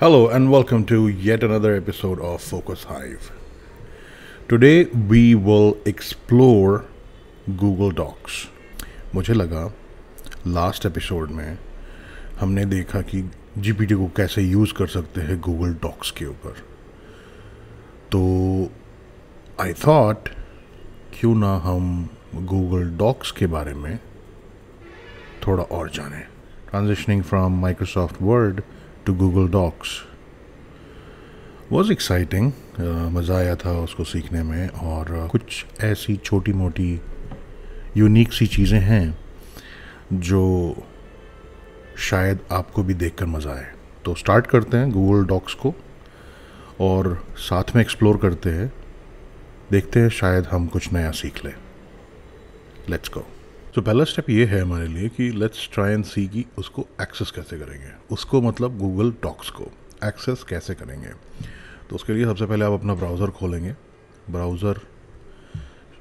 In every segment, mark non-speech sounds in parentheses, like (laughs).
Hello and welcome to yet another episode of Focus Hive. Today we will explore Google Docs. मुझे लगा last episode में हमने देखा कि GPT को कैसे यूज़ कर सकते हैं Google Docs के ऊपर तो आई थॉट क्यों ना हम Google Docs के बारे में थोड़ा और जानें transitioning from Microsoft Word to Google Docs was exciting मज़ा आया था उसको सीखने में और uh, कुछ ऐसी छोटी मोटी यूनिक सी चीज़ें हैं जो शायद आपको भी देखकर मज़ा आए तो स्टार्ट करते हैं गूगल डॉक्स को और साथ में एक्सप्लोर करते हैं देखते हैं शायद हम कुछ नया सीख लें लेट्स गो तो पहला स्टेप ये है हमारे लिए कि लेट्स ट्राई एंड सी कि उसको एक्सेस कैसे करेंगे उसको मतलब गूगल डॉक्स को एक्सेस कैसे करेंगे तो उसके लिए सबसे पहले आप अपना ब्राउज़र खोलेंगे ब्राउज़र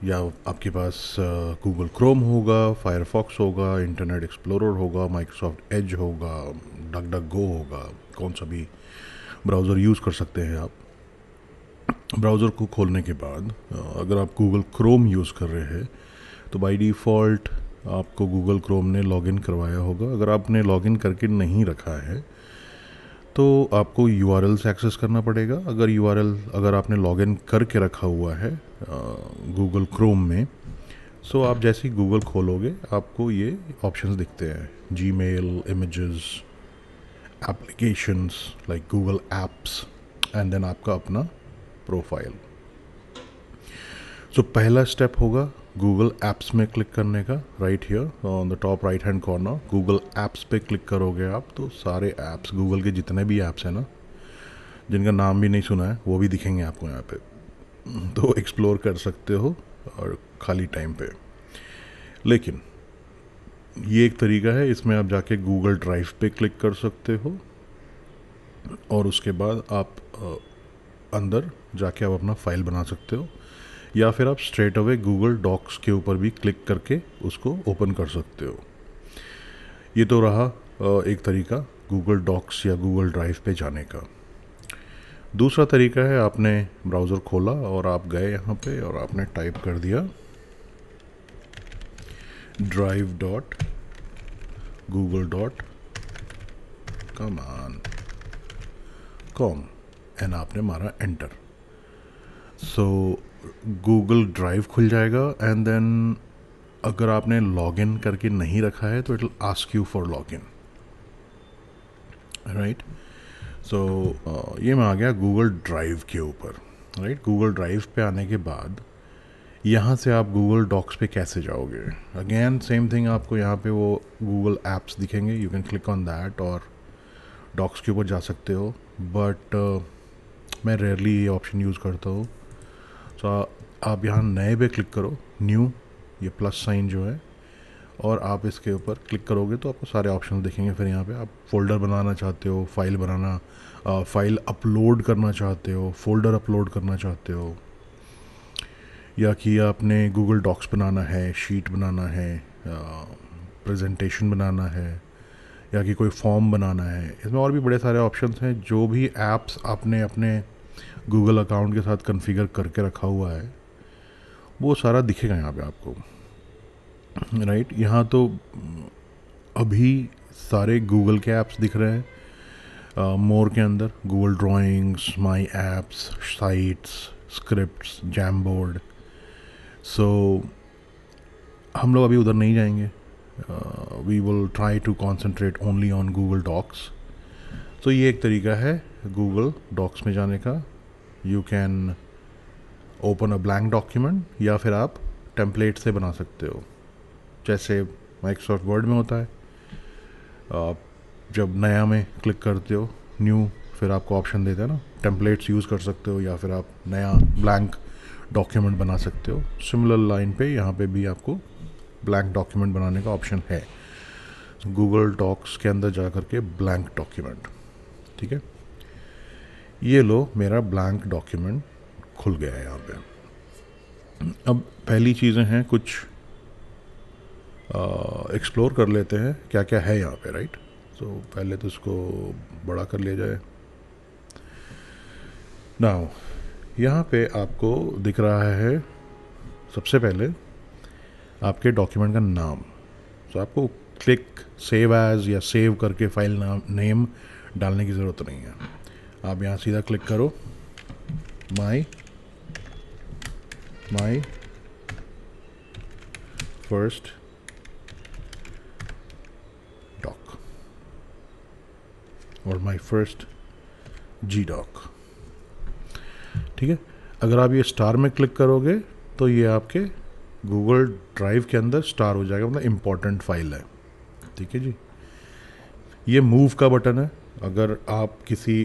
या आपके पास गूगल क्रोम होगा फायरफॉक्स होगा इंटरनेट एक्सप्लोरर होगा माइक्रोसॉफ्ट एज होगा डक डक गो होगा कौन सा भी ब्राउज़र यूज़ कर सकते हैं आप ब्राउज़र को खोलने के बाद अगर आप गूगल क्रोम यूज़ कर रहे हैं तो बाय डिफ़ॉल्ट आपको गूगल क्रोम ने लॉगिन करवाया होगा अगर आपने लॉगिन करके नहीं रखा है तो आपको यू से एक्सेस करना पड़ेगा अगर यू अगर आपने लॉगिन करके रखा हुआ है गूगल क्रोम में सो आप जैसे ही गूगल खोलोगे आपको ये ऑप्शंस दिखते हैं Gmail images applications like Google apps and then आपका अपना प्रोफाइल सो so, पहला स्टेप होगा गूगल ऐप्स में क्लिक करने का right here on the top right hand corner Google apps पे क्लिक करोगे आप तो सारे ऐप्स गूगल के जितने भी ऐप्स हैं ना जिनका नाम भी नहीं सुना है वो भी दिखेंगे आपको यहाँ पे तो एक्सप्लोर कर सकते हो और खाली टाइम पे लेकिन ये एक तरीका है इसमें आप जाके गूगल ड्राइव पे क्लिक कर सकते हो और उसके बाद आप अंदर जाके आप अपना फाइल बना सकते हो या फिर आप स्ट्रेट अवे गूगल डॉक्स के ऊपर भी क्लिक करके उसको ओपन कर सकते हो ये तो रहा एक तरीका गूगल डॉक्स या गूगल ड्राइव पे जाने का दूसरा तरीका है आपने ब्राउज़र खोला और आप गए यहाँ पे और आपने टाइप कर दिया drive dot Google dot com com and आपने मारा enter so so, Google Drive खुल जाएगा एंड देन अगर आपने लॉग इन करके नहीं रखा है तो it ask you for log in right so ये मैं आ गया गूगल ड्राइव के ऊपर राइट गूगल ड्राइव पे आने के बाद यहाँ से आप गूगल डॉक्स पे कैसे जाओगे अगेन सेम थिंग आपको यहाँ पे वो गूगल एप्स दिखेंगे you can click on that और डॉक्स के ऊपर जा सकते हो बट uh, मैं रेयरली ये ऑप्शन यूज़ करता हूँ तो आप यहाँ नए पे क्लिक करो न्यू ये प्लस साइन जो है और आप इसके ऊपर क्लिक करोगे तो आपको सारे ऑप्शन दिखेंगे फिर यहाँ पे आप फोल्डर बनाना चाहते हो फाइल बनाना आ, फाइल अपलोड करना चाहते हो फोल्डर अपलोड करना चाहते हो या कि आपने गूगल डॉक्स बनाना है शीट बनाना है प्रेजेंटेशन बनाना है या कि कोई फॉर्म बनाना है इसमें और भी बड़े सारे ऑप्शंस हैं जो भी ऐप्स आपने अपने गूगल अकाउंट के साथ कन्फिगर करके रखा हुआ है वो सारा दिखेगा यहाँ पे आपको राइट यहाँ तो अभी सारे गूगल के ऐप्स दिख रहे हैं मोर के अंदर Google Drawings my apps sites scripts Jamboard so हम लोग अभी उधर नहीं जाएंगे we will try to concentrate only on Google Docs तो ये एक तरीका है गूगल डॉक्स में जाने का you can open a blank document या फिर आप टेम्पलेट से बना सकते हो जैसे माइक्रोसॉफ्ट वर्ड में होता है आप जब नया में क्लिक करते हो न्यू फिर आपको ऑप्शन देते हैं ना टेम्पलेट्स यूज़ कर सकते हो या फिर आप नया ब्लैंक डॉक्यूमेंट बना सकते हो सिमिलर लाइन पे यहाँ पे भी आपको ब्लैंक डॉक्यूमेंट बनाने का ऑप्शन है गूगल डॉक्स के अंदर जा करके ब्लैंक डॉक्यूमेंट ठीक है ये लो मेरा ब्लैंक डॉक्यूमेंट खुल गया है यहाँ पे अब पहली चीज़ें हैं कुछ एक्सप्लोर कर लेते हैं क्या क्या है यहाँ पे राइट तो so, पहले तो इसको बड़ा कर लिया जाए नाउ यहाँ पे आपको दिख रहा है सबसे पहले आपके डॉक्यूमेंट का नाम तो so, आपको क्लिक सेव एज़ या सेव करके फाइल नाम नेम डालने की ज़रूरत नहीं है आप यहाँ सीधा क्लिक करो माई माई फर्स्ट डॉक और माई फर्स्ट जी डॉक ठीक है अगर आप ये स्टार में क्लिक करोगे तो ये आपके गूगल ड्राइव के अंदर स्टार हो जाएगा मतलब इम्पोर्टेंट फाइल है ठीक है जी ये मूव का बटन है अगर आप किसी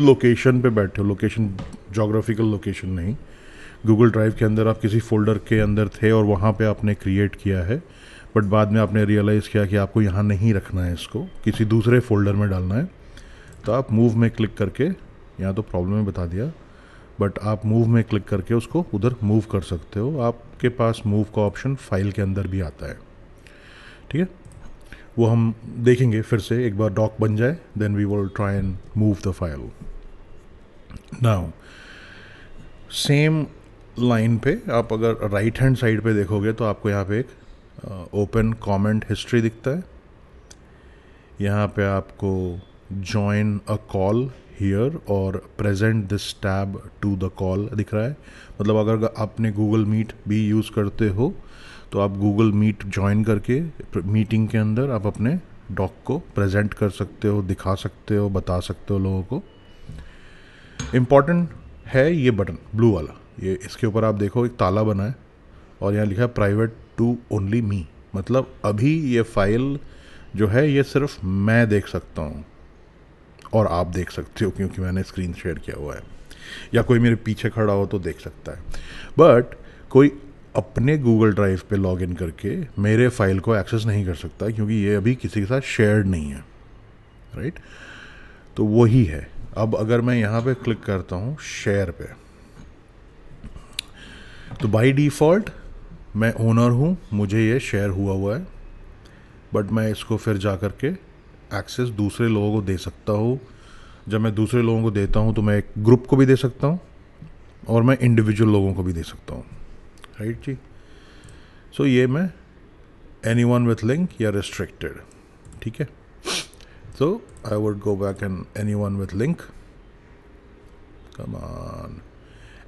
लोकेशन पे बैठे हो लोकेशन जोग्राफिकल लोकेशन नहीं गूगल ड्राइव के अंदर आप किसी फोल्डर के अंदर थे और वहाँ पे आपने क्रिएट किया है बट बाद में आपने रियलाइज़ किया कि आपको यहाँ नहीं रखना है इसको किसी दूसरे फोल्डर में डालना है तो आप मूव में क्लिक करके यहाँ तो प्रॉब्लम में बता दिया बट आप मूव में क्लिक करके उसको उधर मूव कर सकते हो आपके पास मूव का ऑप्शन फाइल के अंदर भी आता है ठीक है वो हम देखेंगे फिर से एक बार डॉक बन जाए then we will try and move the file now same line पे आप अगर राइट हैंड साइड पे देखोगे तो आपको यहाँ पे एक ओपन कमेंट हिस्ट्री दिखता है यहाँ पे आपको जॉइन अ कॉल हियर और present this tab to the call दिख रहा है मतलब अगर आपने गूगल मीट भी यूज़ करते हो तो आप गूगल मीट ज्वाइन करके मीटिंग के अंदर आप अपने डॉक को प्रेजेंट कर सकते हो दिखा सकते हो बता सकते हो लोगों को इम्पॉर्टेंट है ये बटन ब्लू वाला ये इसके ऊपर आप देखो एक ताला बना है और यहाँ लिखा है प्राइवेट टू ओनली मी मतलब अभी ये फाइल जो है ये सिर्फ मैं देख सकता हूँ और आप देख सकते हो क्योंकि मैंने स्क्रीन शेयर किया हुआ है या कोई मेरे पीछे खड़ा हो तो देख सकता है बट कोई अपने गूगल ड्राइव पे लॉग इन करके मेरे फाइल को एक्सेस नहीं कर सकता क्योंकि ये अभी किसी के साथ शेयर्ड नहीं है राइट right? तो वही है अब अगर मैं यहाँ पे क्लिक करता हूँ शेयर पे तो बाय डिफ़ॉल्ट मैं ओनर हूँ मुझे ये शेयर हुआ हुआ है बट मैं इसको फिर जा कर के एक्सेस दूसरे लोगों को दे सकता हूँ जब मैं दूसरे लोगों को देता हूँ तो मैं एक ग्रुप को भी दे सकता हूँ और मैं इंडिविजुअल लोगों को भी दे सकता हूँ राइट जी सो so ये मैं एनी वन विथ लिंक या रिस्ट्रिक्टेड ठीक है So I would go back and anyone with link. Come on.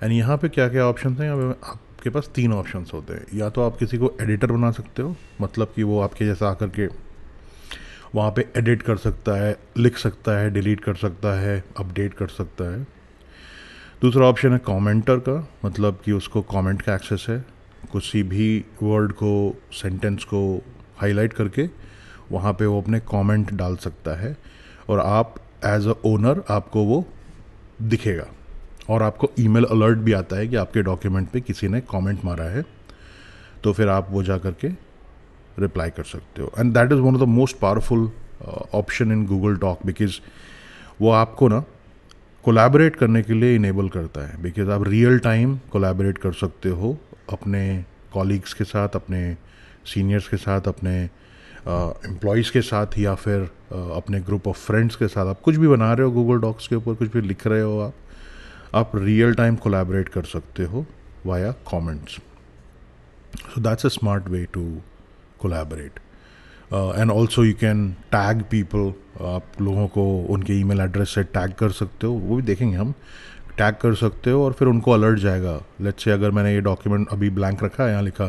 And यहाँ पे क्या क्या ऑप्शन हैं आपके पास तीन ऑप्शन होते हैं या तो आप किसी को एडिटर बना सकते हो मतलब कि वो आपके जैसा आकर के वहाँ पे एडिट कर सकता है लिख सकता है डिलीट कर सकता है अपडेट कर सकता है दूसरा ऑप्शन है कमेंटर का मतलब कि उसको कमेंट का एक्सेस है किसी भी वर्ड को सेंटेंस को हाईलाइट करके वहाँ पे वो अपने कमेंट डाल सकता है और आप एज अ ओनर आपको वो दिखेगा और आपको ईमेल अलर्ट भी आता है कि आपके डॉक्यूमेंट पे किसी ने कमेंट मारा है तो फिर आप वो जा करके रिप्लाई कर सकते हो and that is one of the most powerful option in Google Doc because वो आपको ना कोलैबोरेट करने के लिए इनेबल करता है बिकॉज आप रियल टाइम कोलैबोरेट कर सकते हो अपने कॉलीग्स के साथ अपने सीनियर्स के साथ अपने एम्प्लॉयज़ के साथ या फिर अपने ग्रुप ऑफ फ्रेंड्स के साथ आप कुछ भी बना रहे हो गूगल डॉक्स के ऊपर कुछ भी लिख रहे हो आप आप रियल टाइम कोलैबोरेट कर सकते हो via comments so that's a smart way to collaborate and also you can tag people आप लोगों को उनके ईमेल एड्रेस से टैग कर सकते हो वो भी देखेंगे हम टैग कर सकते हो और फिर उनको अलर्ट जाएगा लेट्स से अगर मैंने ये डॉक्यूमेंट अभी ब्लैंक रखा है यहाँ लिखा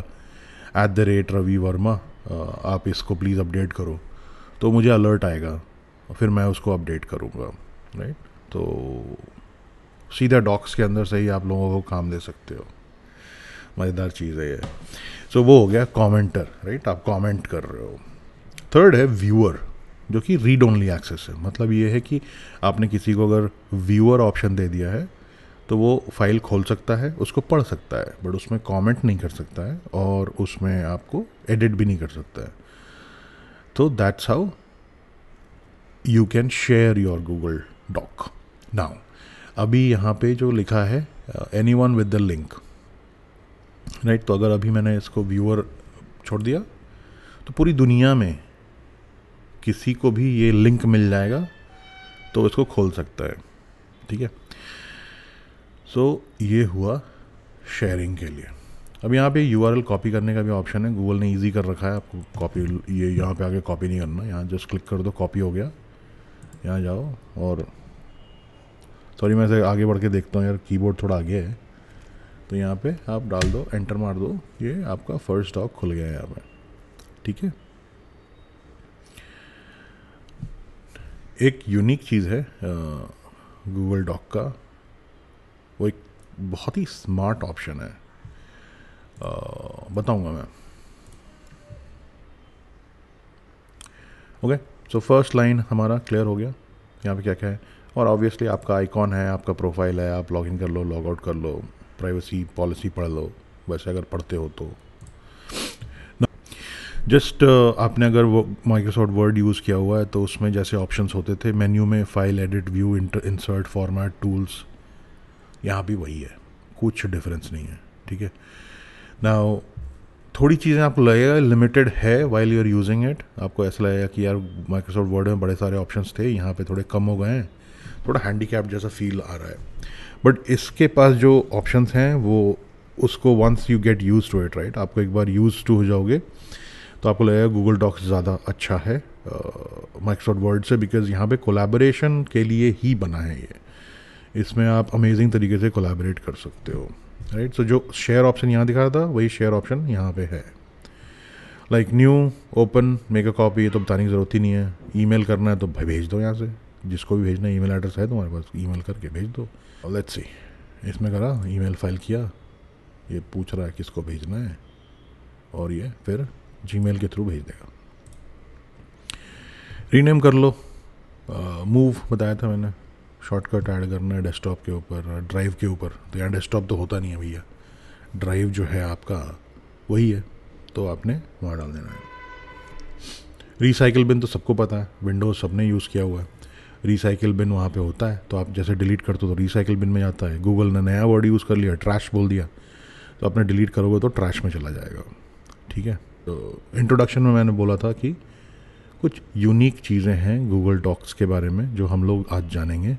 at the rate Ravi Verma आप इसको प्लीज़ अपडेट करो तो मुझे अलर्ट आएगा फिर मैं उसको अपडेट करूँगा राइट तो सीधा डॉक्स के अंदर से ही आप लोगों को काम दे सकते हो मज़ेदार चीज़ है ये सो so, वो हो गया कमेंटर राइट आप कमेंट कर रहे हो थर्ड है व्यूअर जो कि रीड ओनली एक्सेस है मतलब ये है कि आपने किसी को अगर व्यूअर ऑप्शन दे दिया है तो वो फाइल खोल सकता है उसको पढ़ सकता है बट उसमें कमेंट नहीं कर सकता है और उसमें आपको एडिट भी नहीं कर सकता है तो that's how you can share your Google Doc now अभी यहाँ पे जो लिखा है anyone with the link right तो अगर अभी मैंने इसको व्यूअर छोड़ दिया तो पूरी दुनिया में किसी को भी ये लिंक मिल जाएगा तो इसको खोल सकता है ठीक है सो so, ये हुआ शेयरिंग के लिए अब यहाँ पे यू कॉपी करने का भी ऑप्शन है गूगल ने इजी कर रखा है आपको कॉपी ये यहाँ पे आगे कॉपी नहीं करना यहाँ जस्ट क्लिक कर दो कॉपी हो गया यहाँ जाओ और सॉरी मैं से आगे बढ़ के देखता हूँ यार कीबोर्ड थोड़ा आगे है तो यहाँ पे आप डाल दो एंटर मार दो ये आपका फर्स्ट स्टॉक खुल गया है यहाँ पर ठीक है एक यूनिक चीज़ है गूगल डॉक का वो एक बहुत ही स्मार्ट ऑप्शन है बताऊंगा मैं ओके सो फर्स्ट लाइन हमारा क्लियर हो गया यहाँ पे क्या क्या है और ऑब्वियसली आपका आइकॉन है आपका प्रोफाइल है आप लॉगिन कर लो लॉग आउट कर लो प्राइवेसी पॉलिसी पढ़ लो वैसे अगर पढ़ते हो तो जस्ट uh, आपने अगर वो माइक्रोसॉफ्ट वर्ड यूज़ किया हुआ है तो उसमें जैसे ऑप्शंस होते थे मेन्यू में file edit view insert format tools यहाँ भी वही है कुछ डिफरेंस नहीं है ठीक है ना थोड़ी चीज़ें आपको लगेगा लिमिटेड है while you are using it आपको ऐसा लगेगा कि यार माइक्रोसॉफ्ट वर्ड में बड़े सारे ऑप्शंस थे यहाँ पे थोड़े कम हो गए हैं थोड़ा हैंडीकैप जैसा फील आ रहा है बट इसके पास जो ऑप्शंस हैं वो उसको once you get use to it right आपको एक बार यूज टू हो जाओगे तो आपको लगेगा गूगल डॉक्स ज़्यादा अच्छा है माइक्रोसॉफ्ट वर्ड से बिकॉज यहाँ पे कोलेबोरेशन के लिए ही बना है ये इसमें आप अमेजिंग तरीके से कोलाबरेट कर सकते हो राइट right? सो so, जो शेयर ऑप्शन यहाँ दिखा रहा था वही शेयर ऑप्शन यहाँ पे है like new open make a copy तो बताने की ज़रूरत ही नहीं है ईमेल करना है तो भाई भेज दो यहाँ से जिसको भी भेजना है ईमेल एड्रेस है तुम्हारे पास ईमेल करके भेज दो लेट्स सी इसमें करा ईमेल फाइल किया ये पूछ रहा है किसको भेजना है और ये फिर जीमेल के थ्रू भेज देगा रीनेम कर लो मूव uh, बताया था मैंने शॉर्टकट ऐड करना है डेस्कटॉप के ऊपर ड्राइव के ऊपर तो यहाँ डेस्कटॉप तो होता नहीं है भैया ड्राइव जो है आपका वही है तो आपने वहाँ डाल देना है रिसाइकिल बिन तो सबको पता है विंडोज़ ने यूज़ किया हुआ है रिसाइकिल बिन वहाँ पे होता है तो आप जैसे डिलीट करते हो तो रिसाइकिल बिन में जाता है गूगल ने नया वर्ड यूज़ कर लिया ट्रैश बोल दिया तो आपने डिलीट करोगे तो ट्रैश में चला जाएगा ठीक है तो इंट्रोडक्शन में मैंने बोला था कि कुछ यूनिक चीज़ें हैं गूगल डॉक्स के बारे में जो हम लोग आज जानेंगे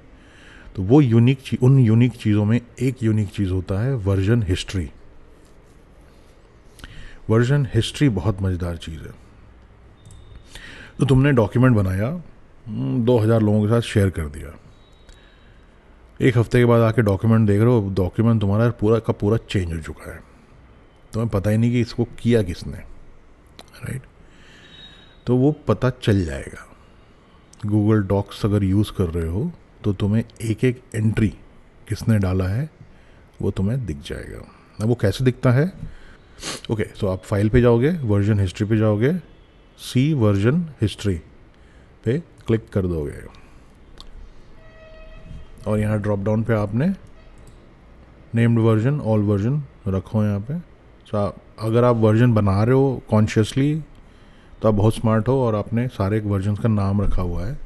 तो वो यूनिक चीज उन यूनिक चीज़ों में एक यूनिक चीज़ होता है वर्जन हिस्ट्री वर्जन हिस्ट्री बहुत मज़ेदार चीज़ है तो तुमने डॉक्यूमेंट बनाया 2000 हम्म, लोगों के साथ शेयर कर दिया एक हफ्ते के बाद आके डॉक्यूमेंट देख रहे हो डॉक्यूमेंट तुम्हारा पूरा का पूरा चेंज हो चुका है तुम्हें पता ही नहीं कि इसको किया किसने राइट तो वो पता चल जाएगा गूगल डॉक्स अगर यूज़ कर रहे हो तो तुम्हें एक एक एंट्री किसने डाला है वो तुम्हें दिख जाएगा अब वो कैसे दिखता है ओके okay, सो तो आप फाइल पे जाओगे वर्जन हिस्ट्री पे जाओगे सी वर्जन हिस्ट्री पे क्लिक कर दोगे और यहाँ ड्रॉप डाउन पे आपने नेम्ड वर्जन ऑल वर्जन रखो यहाँ पे सो so, अगर आप वर्जन बना रहे हो कॉन्शियसली तो आप बहुत स्मार्ट हो और आपने सारे वर्जन का नाम रखा हुआ है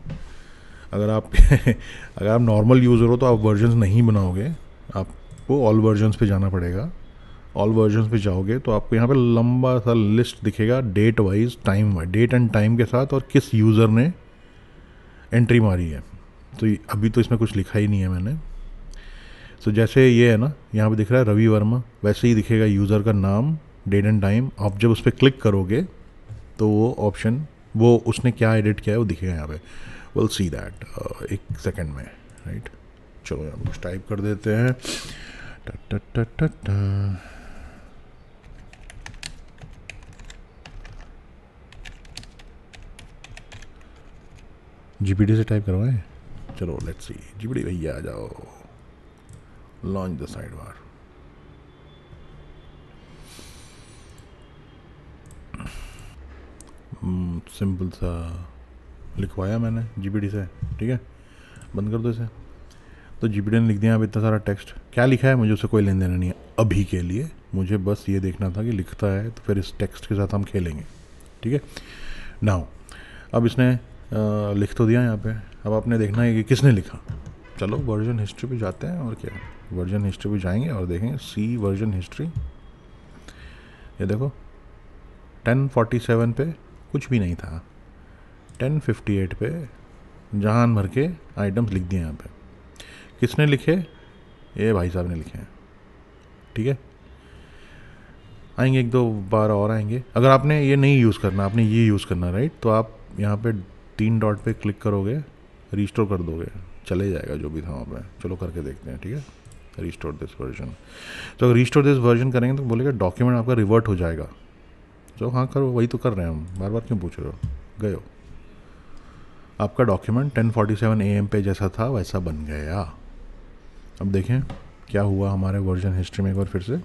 अगर आप (laughs) अगर आप नॉर्मल यूज़र हो तो आप वर्जन्स नहीं बनाओगे आपको ऑल वर्जन्स पे जाना पड़ेगा ऑल वर्जन्स पे जाओगे तो आपको यहाँ पे लंबा सा लिस्ट दिखेगा date wise time wise date and time के साथ और किस यूज़र ने एंट्री मारी है तो अभी तो इसमें कुछ लिखा ही नहीं है मैंने तो so, जैसे ये है ना यहाँ पे दिख रहा है रवि वर्मा वैसे ही दिखेगा यूज़र का नाम डेट एंड टाइम आप जब उस पर क्लिक करोगे तो वो ऑप्शन वो उसने क्या एडिट किया है वो दिखेगा यहाँ पे विल सी दैट एक सेकेंड में राइट right? चलो हम कुछ टाइप कर देते हैं जीपीडी से टाइप करवाएं चलो लेट्स सी जीपीडी भैया आ जाओ launch the sidebar simple सा लिखवाया मैंने जी से ठीक है बंद कर दो इसे तो जी ने लिख दिया अब इतना सारा टेक्स्ट क्या लिखा है मुझे उससे कोई लेन देना नहीं है अभी के लिए मुझे बस ये देखना था कि लिखता है तो फिर इस टेक्स्ट के साथ हम खेलेंगे ठीक है नाउ अब इसने आ, लिख तो दिया यहाँ पे अब आपने देखना है कि किसने लिखा चलो वर्जन हिस्ट्री पे जाते हैं और क्या वर्जन हिस्ट्री पे जाएंगे और देखेंगे सी वर्जन हिस्ट्री ये देखो 1047 पे कुछ भी नहीं था टेन फिफ्टी एट पर जहान भर के आइटम्स लिख दिए यहाँ पे किसने लिखे ये भाई साहब ने लिखे हैं ठीक है आएंगे एक दो बार और आएंगे अगर आपने ये नहीं यूज़ करना आपने ये यूज़ करना राइट तो आप यहाँ पे तीन डॉट पे क्लिक करोगे रिस्टोर कर दोगे चले जाएगा जो भी था वहाँ पे चलो करके देखते हैं ठीक है रिस्टोर दिस वर्जन तो अगर रिस्टोर दिस वर्जन करेंगे तो बोलेगा डॉक्यूमेंट आपका रिवर्ट हो जाएगा तो हाँ करो वही तो कर रहे हैं हम बार बार क्यों पूछ रहे हो गए हो आपका डॉक्यूमेंट 1047 एम पे जैसा था वैसा बन गया अब देखें क्या हुआ हमारे वर्जन हिस्ट्री में एक बार फिर से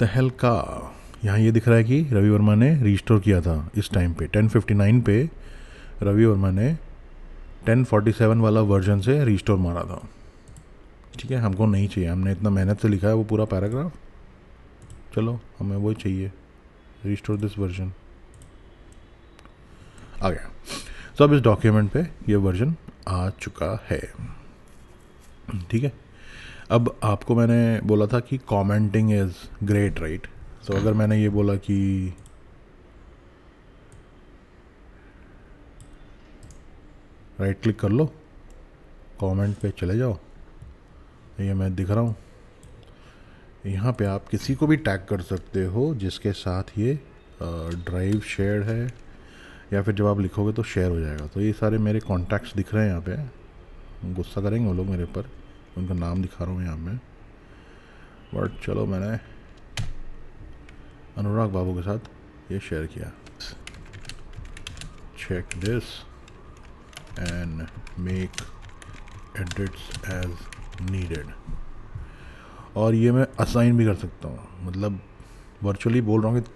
तहल का यहाँ ये दिख रहा है कि रवि वर्मा ने रिस्टोर किया था इस टाइम पे 1059 पे रवि वर्मा ने 1047 वाला वर्जन से रिस्टोर मारा था ठीक है हमको नहीं चाहिए हमने इतना मेहनत से लिखा है वो पूरा पैराग्राफ चलो हमें वो चाहिए रिस्टोर दिस वर्जन आ गया तो अब इस डॉक्यूमेंट पे ये वर्जन आ चुका है ठीक है अब आपको मैंने बोला था कि commenting is great right so अगर मैंने ये बोला कि राइट क्लिक कर लो कमेंट पे चले जाओ ये मैं दिख रहा हूँ यहाँ पे आप किसी को भी टैग कर सकते हो जिसके साथ ये ड्राइव शेयर है या फिर जब आप लिखोगे तो शेयर हो जाएगा तो ये सारे मेरे कॉन्टैक्ट्स दिख रहे हैं यहाँ पे गुस्सा करेंगे वो लोग मेरे पर उनका नाम दिखा रहा हूँ यहाँ मैं बट चलो मैंने अनुराग बाबू के साथ ये शेयर किया check this and make edits as needed और ये मैं असाइन भी कर सकता हूँ मतलब वर्चुअली बोल रहा हूँ कि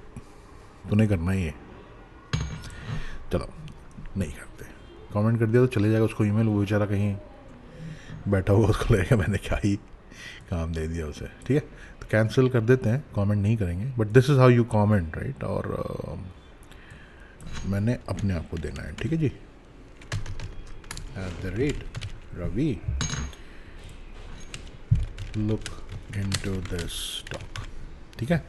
तूने करना ही है चलो नहीं करते कमेंट कर दिया तो चले जाएगा उसको ईमेल वो बेचारा कहीं बैठा हुआ उसको लगेगा मैंने क्या ही काम दे दिया उसे ठीक है तो कैंसिल कर देते हैं कमेंट नहीं करेंगे but this is how you comment right और uh, मैंने अपने आप को देना है ठीक है जी at the rate Ravi look into this stock ठीक है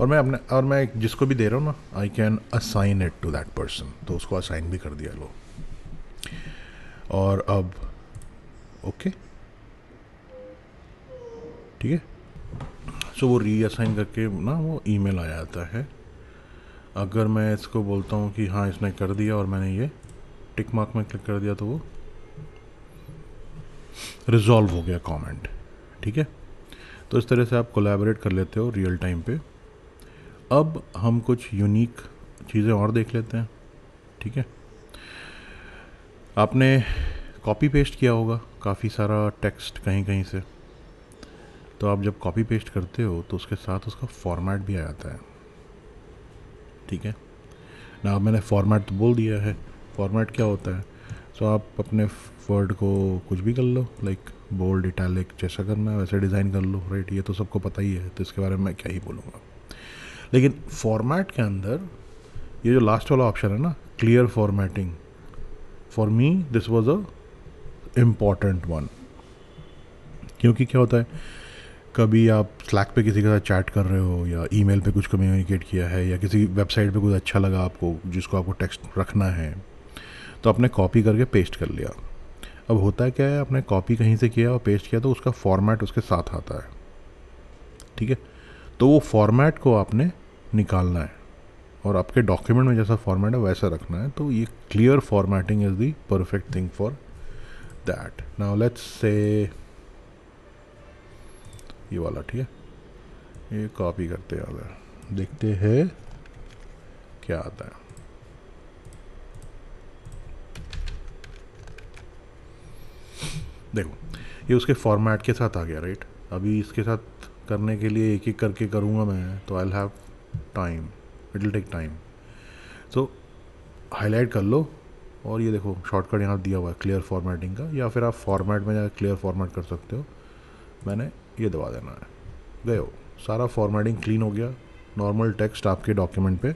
और मैं अपने और मैं जिसको भी दे रहा हूँ ना I can assign it to that person तो उसको असाइन भी कर दिया लो और अब ओके ठीक है सो वो रीअसाइन करके ना वो ईमेल आ जाता है अगर मैं इसको बोलता हूँ कि हाँ इसने कर दिया और मैंने ये टिक मार्क में क्लिक कर दिया तो वो रिजॉल्व हो गया कमेंट ठीक है तो इस तरह से आप कोलैबोरेट कर लेते हो रियल टाइम पे अब हम कुछ यूनिक चीज़ें और देख लेते हैं ठीक है आपने कॉपी पेस्ट किया होगा काफ़ी सारा टेक्स्ट कहीं कहीं से तो आप जब कॉपी पेस्ट करते हो तो उसके साथ उसका फॉर्मेट भी आ जाता है ठीक है ना मैंने फॉर्मेट तो बोल दिया है फॉर्मेट क्या होता है सो आप अपने वर्ड को कुछ भी कर लो लाइक बोल्ड इटैलिक जैसा करना है वैसे डिज़ाइन कर लो राइट ये तो सबको पता ही है तो इसके बारे में मैं क्या ही बोलूँगा लेकिन फॉर्मेट के अंदर ये जो लास्ट वाला ऑप्शन है ना clear formatting for me this was a important one क्योंकि क्या होता है कभी आप स्लैक पे किसी के साथ चैट कर रहे हो या ईमेल पे कुछ कम्युनिकेट किया है या किसी वेबसाइट पे कुछ अच्छा लगा आपको जिसको आपको टेक्स्ट रखना है तो आपने कॉपी करके पेस्ट कर लिया अब होता है क्या है आपने कॉपी कहीं से किया और पेस्ट किया तो उसका फॉर्मेट उसके साथ आता है ठीक है तो वो फॉर्मेट को आपने निकालना है और आपके डॉक्यूमेंट में जैसा फॉर्मेट है वैसा रखना है तो ये clear formatting is the perfect thing for that now let's say ये वाला ठीक है ये कॉपी करते हैं देखते हैं क्या आता है देखो ये उसके फॉर्मेट के साथ आ गया राइट अभी इसके साथ करने के लिए एक एक करके करूँगा मैं तो I have time it will take time so highlight कर लो और ये देखो शॉर्टकट यहाँ दिया हुआ है क्लियर फॉर्मेटिंग का या फिर आप फॉर्मेट में जाकर क्लियर फॉर्मेट कर सकते हो मैंने ये दबा देना है गए हो सारा फॉर्मेटिंग क्लीन हो गया नॉर्मल टेक्स्ट आपके डॉक्यूमेंट पे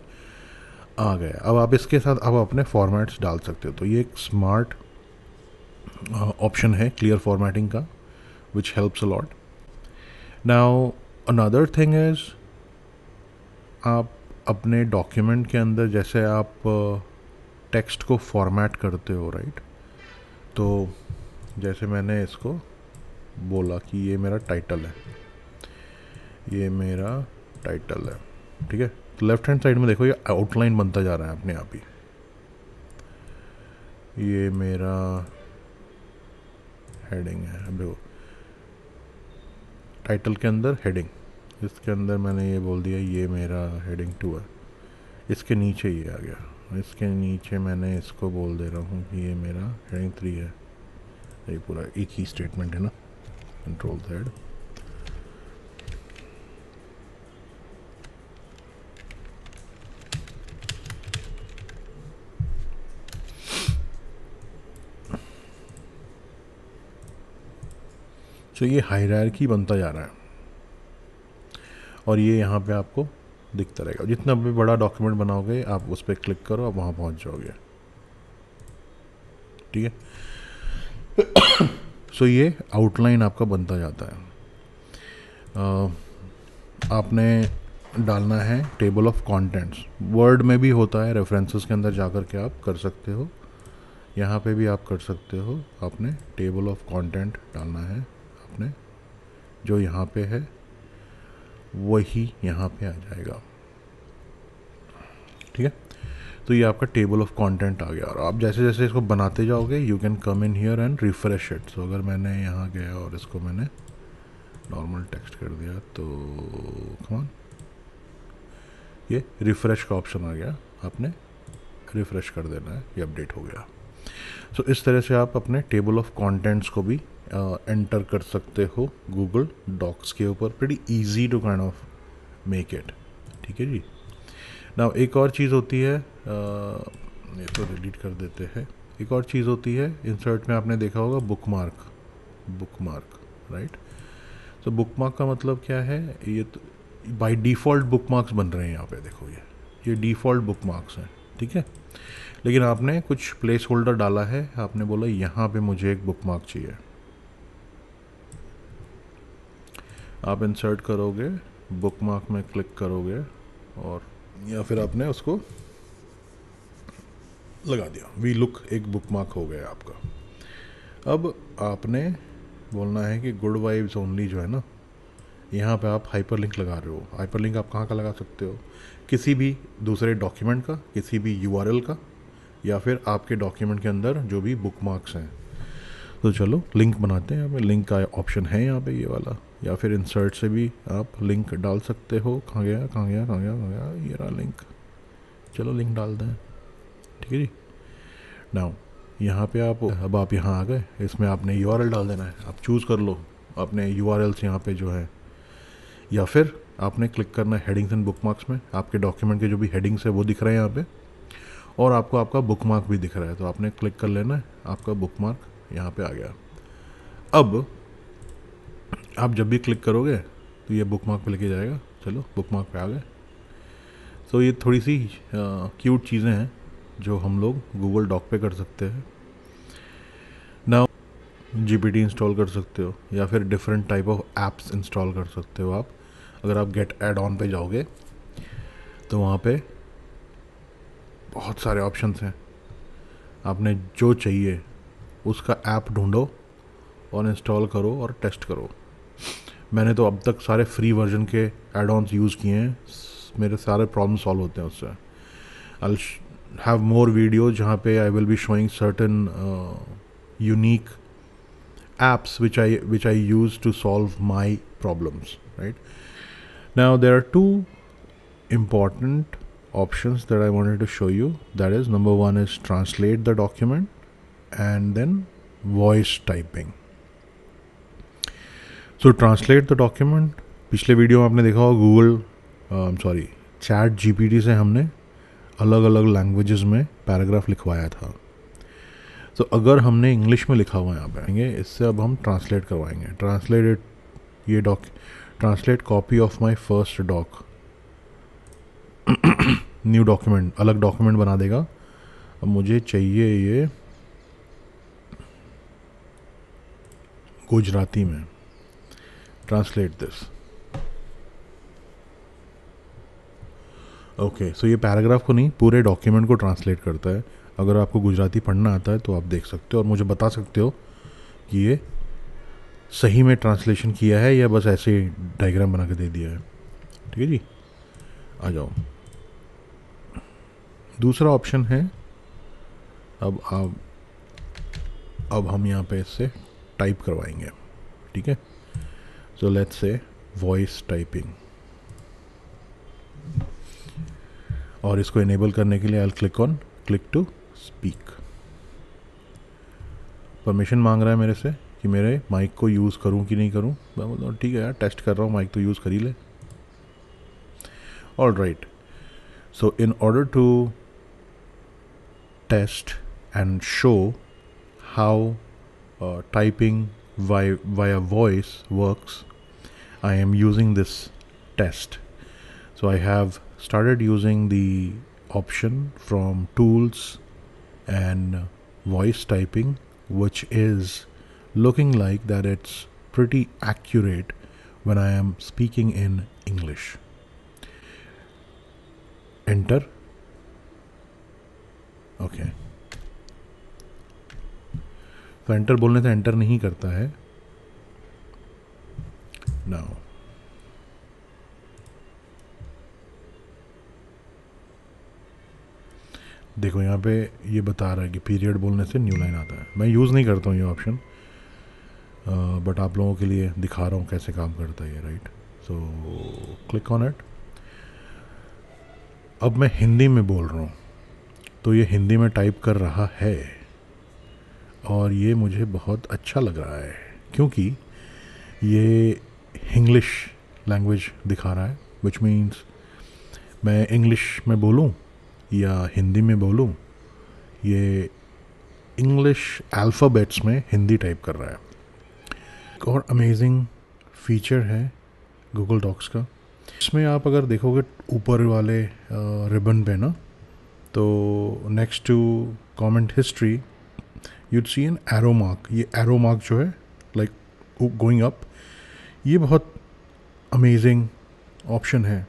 आ गया अब आप इसके साथ अब अपने फॉर्मेट्स डाल सकते हो तो ये एक स्मार्ट ऑप्शन uh, है क्लियर फॉर्मेटिंग का which helps a lot lot now another thing is आप अपने डॉक्यूमेंट के अंदर जैसे आप टेक्स्ट को फॉर्मेट करते हो राइट तो जैसे मैंने इसको बोला कि ये मेरा टाइटल है ये मेरा टाइटल है ठीक है तो लेफ्ट हैंड साइड में देखो ये आउटलाइन बनता जा रहा है अपने आप ही ये मेरा हेडिंग है देखो टाइटल के अंदर हेडिंग इसके अंदर मैंने ये बोल दिया ये मेरा हेडिंग टू है इसके नीचे ये आ गया इसके नीचे मैंने इसको बोल दे रहा हूँ कि ये मेरा हेडिंग थ्री है ये पूरा एक ही स्टेटमेंट है ना कंट्रोल थर्ड सो तो ये हायरार्की बनता जा रहा है और ये यहाँ पे आपको दिखता रहेगा जितना भी बड़ा डॉक्यूमेंट बनाओगे आप उस पर क्लिक करो आप वहाँ पहुँच जाओगे ठीक है सो (coughs) ये आउटलाइन आपका बनता जाता है आपने डालना है टेबल ऑफ कॉन्टेंट्स वर्ड में भी होता है रेफरेंसेस के अंदर जा कर के आप कर सकते हो यहाँ पे भी आप कर सकते हो आपने टेबल ऑफ कॉन्टेंट डालना है आपने जो यहाँ पे है वही यहाँ पे आ जाएगा ठीक है तो ये आपका टेबल ऑफ कंटेंट आ गया और आप जैसे जैसे इसको बनाते जाओगे you can come in here and refresh it so अगर मैंने यहाँ गया और इसको मैंने नॉर्मल टेक्स्ट कर दिया तो कमान ये रिफ़्रेश का ऑप्शन आ गया आपने रिफ़्रेश कर देना है ये अपडेट हो गया सो so, इस तरह से आप अपने टेबल ऑफ कॉन्टेंट्स को भी एंटर uh, कर सकते हो गूगल डॉक्स के ऊपर pretty easy to kind of make it ठीक है जी ना एक और चीज़ होती है uh, ये तो डिलीट कर देते हैं एक और चीज़ होती है इंसर्ट में आपने देखा होगा bookmark bookmark right तो बुक मार्क का मतलब क्या है ये तो बाई डिफ़ॉल्ट बुक मार्क्स बन रहे हैं यहाँ पे देखो ये ये डिफ़ॉल्ट बुक मार्क्स हैं ठीक है लेकिन आपने कुछ प्लेस होल्डर डाला है आपने बोला यहाँ पे मुझे एक बुक मार्क चाहिए आप इंसर्ट करोगे बुक मार्क में क्लिक करोगे और या फिर आपने उसको लगा दिया वी लुक एक बुक मार्क हो गया आपका अब आपने बोलना है कि गुड वाइब्स ओनली जो है ना यहाँ पे आप हाइपर लिंक लगा रहे हो हाइपर लिंक आप कहाँ का लगा सकते हो किसी भी दूसरे डॉक्यूमेंट का किसी भी यू का या फिर आपके डॉक्यूमेंट के अंदर जो भी बुक मार्क्स हैं तो चलो लिंक बनाते हैं यहाँ पर लिंक का ऑप्शन है यहाँ पे ये वाला या फिर इंसर्ट से भी आप लिंक डाल सकते हो कहाँ गया कहाँ गया कहाँ गया कहाँ गया ये रहा लिंक चलो लिंक डाल दें ठीक है जी नाउ यहाँ पे आप अब आप यहाँ आ गए इसमें आपने यू डाल देना है आप चूज़ कर लो आपने यू आर एल्स यहाँ पर जो है या फिर आपने क्लिक करना है हेडिंग्स एंड बुकमार्क्स में आपके डॉक्यूमेंट के जो भी हेडिंग्स है वो दिख रहे हैं यहाँ पे और आपको आपका बुकमार्क भी दिख रहा है तो आपने क्लिक कर लेना है आपका बुकमार्क यहाँ पे आ गया अब आप जब भी क्लिक करोगे तो ये बुक मार्क पर लेके जाएगा चलो बुक मार्क पर आ गए तो ये थोड़ी सी क्यूट चीज़ें हैं जो हम लोग गूगल डॉक पे कर सकते हैं ना जी इंस्टॉल कर सकते हो या फिर different type of apps install कर सकते हो आप अगर आप गेट एड ऑन पे जाओगे तो वहाँ पे बहुत सारे ऑप्शंस हैं आपने जो चाहिए उसका ऐप ढूंढो और इंस्टॉल करो और टेस्ट करो मैंने तो अब तक सारे फ्री वर्जन के एड ऑन्स यूज़ किए हैं मेरे सारे प्रॉब्लम सॉल्व होते हैं उससे आई हैव मोर वीडियो जहाँ पे I will be showing certain unique apps which I which I use to solve my problems right now there are two important option that I want to show you that is number one is translate the document and then voice typing so translate the document पिछले video में आपने देखा होगा Google sorry chat जी से हमने अलग अलग languages में पैराग्राफ लिखवाया था तो अगर हमने इंग्लिश में लिखा हुआ है यहाँ पे इससे अब हम ट्रांसलेट करवाएंगे ट्रांसलेट ये doc translate copy of my first doc new document अलग डॉक्यूमेंट बना देगा अब मुझे चाहिए ये गुजराती में ट्रांसलेट दिस ओके सो ये पैराग्राफ को नहीं पूरे डॉक्यूमेंट को ट्रांसलेट करता है अगर आपको गुजराती पढ़ना आता है तो आप देख सकते हो और मुझे बता सकते हो कि ये सही में ट्रांसलेशन किया है या बस ऐसे डायग्राम बना के दे दिया है ठीक है जी आ जाओ दूसरा ऑप्शन है अब आप अब हम यहाँ पे इससे टाइप करवाएंगे ठीक है So let's say voice typing और इसको इनेबल करने के लिए I click on click to speak permission मांग रहा है मेरे से कि मेरे माइक को यूज़ करूं कि नहीं करूं मैं बोलता हूँ ठीक है यार टेस्ट कर रहा हूँ माइक तो यूज़ कर ही ले all right so in order to test and show how typing why why voice works I am using this test. So I have started using the option from tools and voice typing which is looking like that it's pretty accurate when I am speaking in English. Enter. okay. तो enter बोलने से enter नहीं करता है No. देखो यहाँ पे ये बता रहा है कि पीरियड बोलने से न्यू लाइन आता है मैं यूज़ नहीं करता हूँ ये ऑप्शन बट आप लोगों के लिए दिखा रहा हूँ कैसे काम करता है ये right so click on it अब मैं हिंदी में बोल रहा हूँ तो ये हिंदी में टाइप कर रहा है और ये मुझे बहुत अच्छा लग रहा है क्योंकि ये इंग्लिश लैंग्वेज दिखा रहा है विच मीन्स मैं इंग्लिश में बोलूँ या हिंदी में बोलूँ ये इंग्लिश अल्फ़ाबेट्स में हिंदी टाइप कर रहा है एक और अमेजिंग फीचर है गूगल डॉक्स का इसमें आप अगर देखोगे ऊपर वाले रिबन पे ना तो next to comment history you'd see an arrow mark ये एरो मार्क जो है लाइक गोइंग अप ये बहुत अमेजिंग ऑप्शन है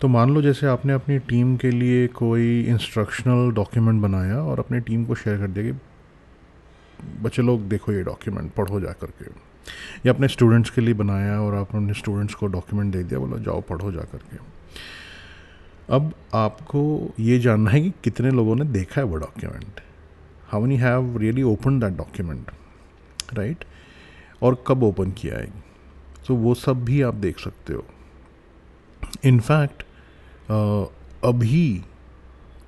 तो मान लो जैसे आपने अपनी टीम के लिए कोई इंस्ट्रक्शनल डॉक्यूमेंट बनाया और अपनी टीम को शेयर कर दिया कि बच्चे लोग देखो ये डॉक्यूमेंट पढ़ो जा करके या अपने स्टूडेंट्स के लिए बनाया और आपने अपने स्टूडेंट्स को डॉक्यूमेंट दे दिया बोला जाओ पढ़ो जा करके अब आपको ये जानना है कि कितने लोगों ने देखा है वो document how many have really open that document right और कब ओपन किया है सो so, वो सब भी आप देख सकते हो इनफैक्ट uh, अभी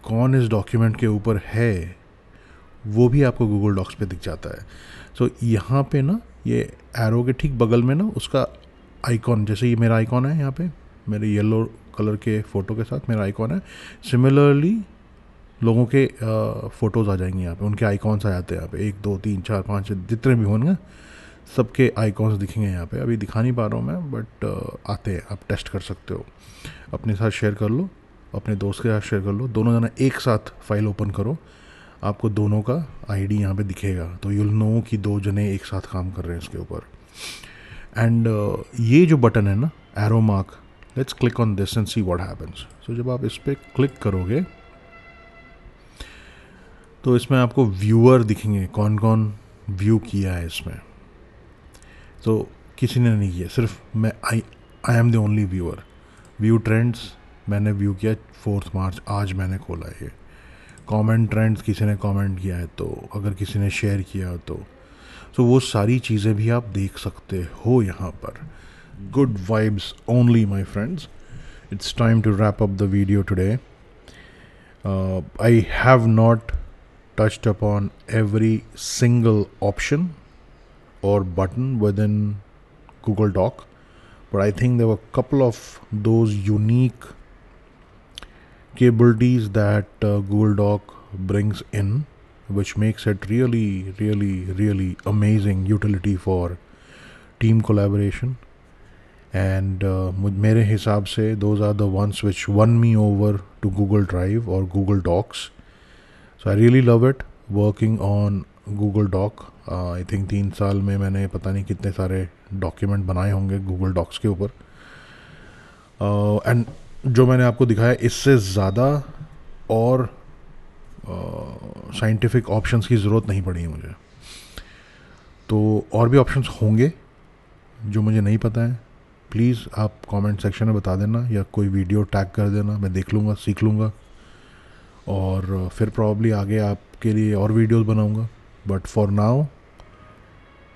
कौन इस डॉक्यूमेंट के ऊपर है वो भी आपको गूगल डॉक्स पे दिख जाता है सो so, यहाँ पे ना ये एरो के ठीक बगल में ना उसका आइकॉन जैसे ये मेरा आइकॉन है यहाँ पे मेरे येलो कलर के फ़ोटो के साथ मेरा आइकॉन है सिमिलरली लोगों के फ़ोटोज़ uh, आ जाएंगे यहाँ पे उनके आइकॉन्स आ जाते हैं यहाँ पे एक दो तीन चार पाँच जितने भी होंगे सबके आइकॉन्स दिखेंगे यहाँ पे अभी दिखा नहीं पा रहा हूँ मैं बट uh, आते हैं आप टेस्ट कर सकते हो अपने साथ शेयर कर लो अपने दोस्त के साथ शेयर कर लो दोनों जना एक साथ फाइल ओपन करो आपको दोनों का आईडी यहाँ पर दिखेगा तो यूल नो कि दो जने एक साथ काम कर रहे हैं इसके ऊपर एंड uh, ये जो बटन है ना arrow mark let's click on this and see what happens so जब आप इस पर क्लिक करोगे तो इसमें आपको व्यूअर दिखेंगे कौन कौन व्यू किया है इसमें तो किसी ने नहीं किया सिर्फ मैं I I am the only viewer view trends मैंने व्यू किया फोर्थ मार्च आज मैंने खोला ये कमेंट ट्रेंड्स किसी ने कमेंट किया है तो अगर किसी ने शेयर किया तो सो वो सारी चीज़ें भी आप देख सकते हो यहाँ पर good vibes only my friends it's time to wrap up the video today I have not touched upon every single option or button within Google Doc. But I think there were a couple of those unique capabilities that uh, Google Doc brings in, which makes it really, really, really amazing utility for team collaboration. And uh, mere hisab se, those are the ones which won me over to Google Drive or Google Docs. So I really love it working on Google doc I think तीन साल में मैंने पता नहीं कितने सारे document बनाए होंगे गूगल डॉक्स के ऊपर एंड uh, जो मैंने आपको दिखाया इससे ज़्यादा और साइंटिफिक uh, ऑप्शंस की ज़रूरत नहीं पड़ी है मुझे तो और भी ऑप्शंस होंगे जो मुझे नहीं पता है प्लीज़ आप कमेंट सेक्शन में बता देना या कोई वीडियो टैग कर देना मैं देख लूँगा सीख लूँगा और uh, फिर प्रॉब्ली आगे आपके लिए और वीडियोस बनाऊँगा But for now,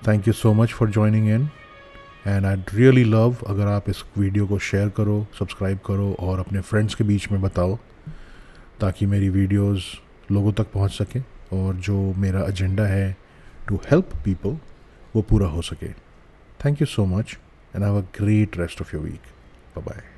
thank you so much for joining in and I really love अगर आप इस वीडियो को शेयर करो सब्सक्राइब करो और अपने फ्रेंड्स के बीच में बताओ ताकि मेरी वीडियोस लोगों तक पहुंच सके और जो मेरा एजेंडा है टू हेल्प पीपल वो पूरा हो सके thank you so much and have a great rest of your week bye